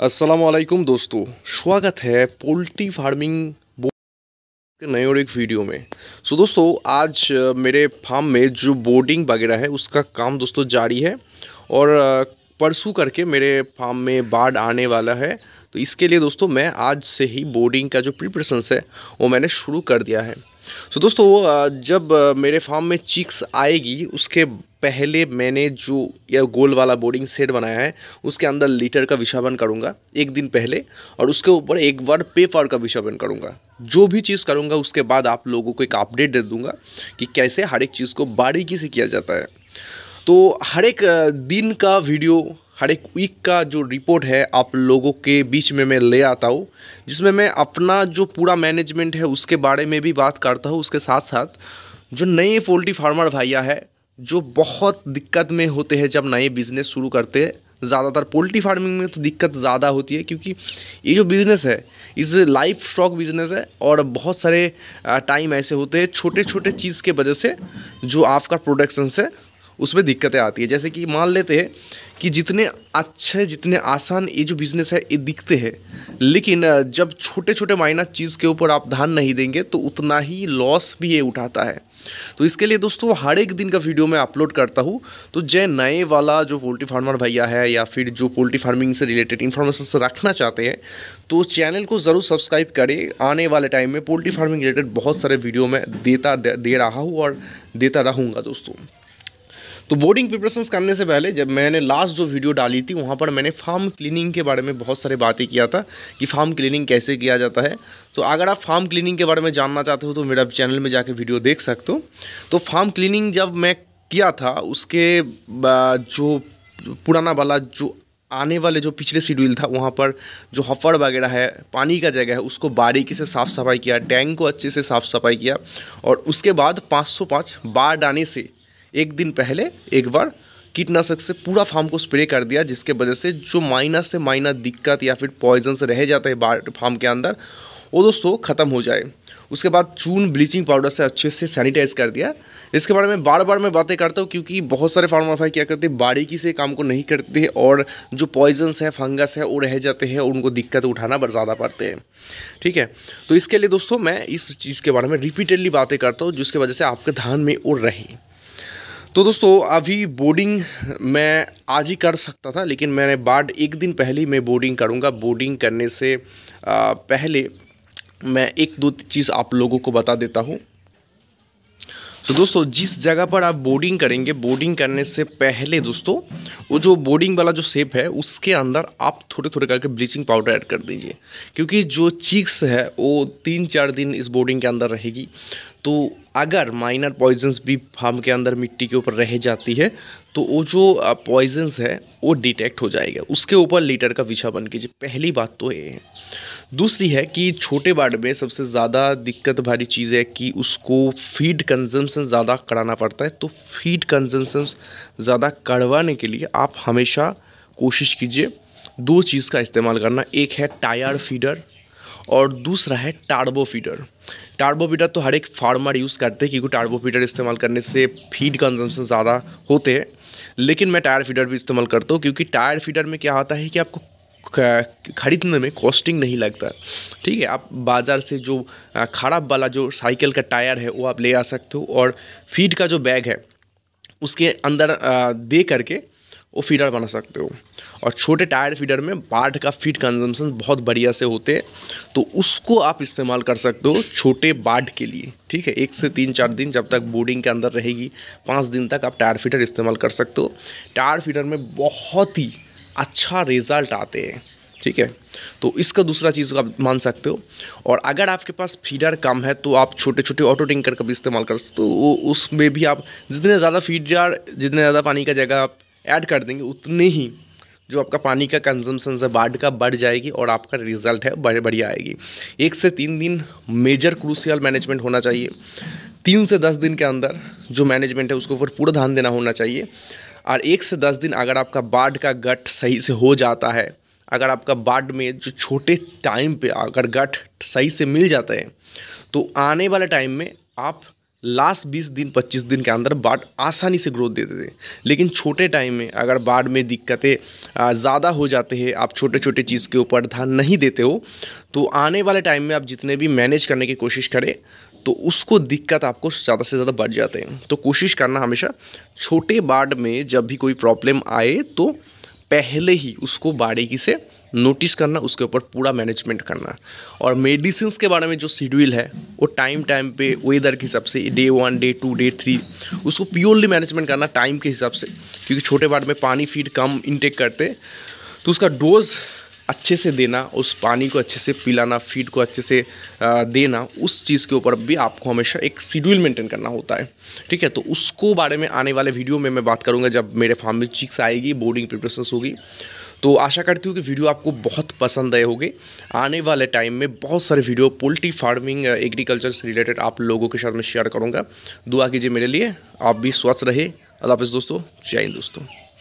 असलकुम दोस्तों स्वागत है पोल्ट्री फार्मिंग नए और एक वीडियो में सो so, दोस्तों आज मेरे फार्म में जो बोर्डिंग वगैरह है उसका काम दोस्तों जारी है और परसों करके मेरे फार्म में बाढ़ आने वाला है तो इसके लिए दोस्तों मैं आज से ही बोर्डिंग का जो प्रिपरेशंस है वो मैंने शुरू कर दिया है सो so, दोस्तों जब मेरे फार्म में चिक्स आएगी उसके पहले मैंने जो यह गोल वाला बोर्डिंग सेट बनाया है उसके अंदर लीटर का विषावन करूँगा एक दिन पहले और उसके ऊपर एक बार पेपर का विषावन करूँगा जो भी चीज़ करूँगा उसके बाद आप लोगों को एक अपडेट दे दूँगा कि कैसे हर एक चीज़ को बारीकी से किया जाता है तो हर एक दिन का वीडियो हर एक वीक का जो रिपोर्ट है आप लोगों के बीच में मैं ले आता हूँ जिसमें मैं अपना जो पूरा मैनेजमेंट है उसके बारे में भी बात करता हूँ उसके साथ साथ जो नए पोल्ट्री फार्मर भाइया है जो बहुत दिक्कत में होते हैं जब नए बिज़नेस शुरू करते हैं ज़्यादातर पोल्ट्री फार्मिंग में तो दिक्कत ज़्यादा होती है क्योंकि ये जो बिज़नेस है इस लाइफ स्टॉक बिज़नेस है और बहुत सारे टाइम ऐसे होते हैं छोटे छोटे चीज़ के वजह से जो आपका प्रोडक्शन से उसमें दिक्कतें आती है जैसे कि मान लेते हैं कि जितने अच्छे जितने आसान ये जो बिज़नेस है ये दिखते हैं लेकिन जब छोटे छोटे माइनर चीज़ के ऊपर आप ध्यान नहीं देंगे तो उतना ही लॉस भी ये उठाता है तो इसके लिए दोस्तों हर एक दिन का वीडियो मैं अपलोड करता हूँ तो जय नए वाला जो पोल्ट्री फार्मर भैया है या फिर जो पोल्ट्री फार्मिंग से रिलेटेड इन्फॉर्मेशन से रखना चाहते हैं तो चैनल को ज़रूर सब्सक्राइब करें आने वाले टाइम में पोल्ट्री फार्मिंग रिलेटेड बहुत सारे वीडियो मैं देता दे रहा हूँ और देता रहूँगा दोस्तों तो बोर्डिंग प्रिपरेशन करने से पहले जब मैंने लास्ट जो वीडियो डाली थी वहाँ पर मैंने फार्म क्लीनिंग के बारे में बहुत सारी बातें किया था कि फार्म क्लीनिंग कैसे किया जाता है तो अगर आप फार्म क्लीनिंग के बारे में जानना चाहते हो तो मेरा चैनल में जाके वीडियो देख सकते हो तो फार्म क्लीनिंग जब मैं किया था उसके जो पुराना वाला जो आने वाले जो पिछले शेड्यूल था वहाँ पर जो हफड़ वगैरह है पानी का जगह है उसको बारीकी से साफ़ सफाई किया टैंक को अच्छे से साफ़ सफाई किया और उसके बाद 505 बाढ़ आने से एक दिन पहले एक बार कीटनाशक से पूरा फार्म को स्प्रे कर दिया जिसके वजह से जो माइनस से माइनस दिक्कत या फिर पॉइजन रह जाते हैं बार फार्म के अंदर वो दोस्तों ख़त्म हो जाए उसके बाद चून ब्लीचिंग पाउडर से अच्छे से सैनिटाइज कर दिया इसके बारे में बार बार मैं बातें करता हूँ क्योंकि बहुत सारे फार्मर भाई क्या करते हैं बारीकी से काम को नहीं करते और जो पॉइजन्स है फंगस है वो रह जाते हैं और उनको दिक्कत उठाना ज़्यादा पड़ते हैं ठीक है तो इसके लिए दोस्तों मैं इस चीज़ के बारे में रिपीटेडली बातें करता हूँ जिसके वजह से आपके धान में उड़ रहे तो दोस्तों अभी बोर्डिंग मैं आज ही कर सकता था लेकिन मैंने बाद एक दिन पहले ही मैं बोर्डिंग करूँगा बोर्डिंग करने से पहले मैं एक दो चीज़ आप लोगों को बता देता हूँ तो दोस्तों जिस जगह पर आप बोर्डिंग करेंगे बोर्डिंग करने से पहले दोस्तों वो जो बोर्डिंग वाला जो सेप है उसके अंदर आप थोड़े थोड़े करके ब्लीचिंग पाउडर ऐड कर दीजिए क्योंकि जो चीक्स है वो तीन चार दिन इस बोर्डिंग के अंदर रहेगी तो अगर माइनर पॉइजन्स भी फार्म के अंदर मिट्टी के ऊपर रह जाती है तो वो जो पॉइजन्स है वो डिटेक्ट हो जाएगा उसके ऊपर लीटर का पीछा बन कीजिए पहली बात तो ये है दूसरी है कि छोटे बाड़ में सबसे ज़्यादा दिक्कत भारी चीज़ है कि उसको फीड कंजम्पन ज़्यादा कराना पड़ता है तो फीड कंजम्पन ज़्यादा करवाने के लिए आप हमेशा कोशिश कीजिए दो चीज़ का इस्तेमाल करना एक है टायर फीडर और दूसरा है टार्बो फीडर टार्बो फीडर तो हर एक फार्मर यूज़ करते हैं क्योंकि टार्बो फीडर इस्तेमाल करने से फीड कंजम्पशन ज़्यादा होते हैं लेकिन मैं टायर फीडर भी इस्तेमाल करता हूँ क्योंकि टायर फीडर में क्या होता है कि आपको खरीदने में कॉस्टिंग नहीं लगता ठीक है आप बाज़ार से जो खराब वाला जो साइकिल का टायर है वो आप ले आ सकते हो और फीड का जो बैग है उसके अंदर दे करके वो फीडर बना सकते हो और छोटे टायर फीडर में बाढ़ का फीड कंजम्पशन बहुत बढ़िया से होते हैं तो उसको आप इस्तेमाल कर सकते हो छोटे बाढ़ के लिए ठीक है एक से तीन चार दिन जब तक बोर्डिंग के अंदर रहेगी पाँच दिन तक आप टायर फीडर इस्तेमाल कर सकते हो टायर फीडर में बहुत ही अच्छा रिजल्ट आते हैं ठीक है तो इसका दूसरा चीज़ आप मान सकते हो और अगर आपके पास फीडर कम है तो आप छोटे छोटे ऑटो टेंकर का भी इस्तेमाल कर सकते हो तो उसमें भी आप जितने ज़्यादा फीडर जितने ज़्यादा पानी का जगह आप ऐड कर देंगे उतने ही जो आपका पानी का कंजम्पन है बाढ़ का बढ़ जाएगी और आपका रिजल्ट है बड़े बढ़िया आएगी एक से तीन दिन मेजर क्रूसियल मैनेजमेंट होना चाहिए तीन से दस दिन के अंदर जो मैनेजमेंट है उसके ऊपर पूरा ध्यान देना होना चाहिए और एक से दस दिन अगर आपका बाढ़ का गट सही से हो जाता है अगर आपका बाढ़ में जो छोटे टाइम पे अगर गट सही से मिल जाते हैं तो आने वाले टाइम में आप लास्ट बीस दिन पच्चीस दिन के अंदर बाढ़ आसानी से ग्रोथ देते थे लेकिन छोटे टाइम में अगर बाढ़ में दिक्कतें ज़्यादा हो जाते हैं आप छोटे छोटे चीज़ के ऊपर ध्यान नहीं देते हो तो आने वाले टाइम में आप जितने भी मैनेज करने की कोशिश करें तो उसको दिक्कत आपको ज़्यादा से ज़्यादा बढ़ जाते हैं तो कोशिश करना हमेशा छोटे बाढ़ में जब भी कोई प्रॉब्लम आए तो पहले ही उसको बारीकी से नोटिस करना उसके ऊपर पूरा मैनेजमेंट करना और मेडिसिन के बारे में जो शेड्यूल है वो टाइम टाइम पे वेदर के हिसाब से day one day two day three उसको प्योरली मैनेजमेंट करना टाइम के हिसाब से क्योंकि छोटे बाढ़ में पानी फीड कम इनटेक करते तो उसका डोज़ अच्छे से देना उस पानी को अच्छे से पिलाना फीड को अच्छे से देना उस चीज़ के ऊपर भी आपको हमेशा एक शेड्यूल मेंटेन करना होता है ठीक है तो उसको बारे में आने वाले वीडियो में मैं बात करूँगा जब मेरे फार्म में चिक्स आएगी बोर्डिंग प्रिपरेशन होगी तो आशा करती हूँ कि वीडियो आपको बहुत पसंद आए होंगे आने वाले टाइम में बहुत सारे वीडियो पोल्ट्री फार्मिंग एग्रीकल्चर से रिलेटेड आप लोगों के साथ में शेयर करूँगा दुआ कीजिए मेरे लिए आप भी स्वस्थ रहे अल्लाह हाफ़ दोस्तों जय हिंद दोस्तों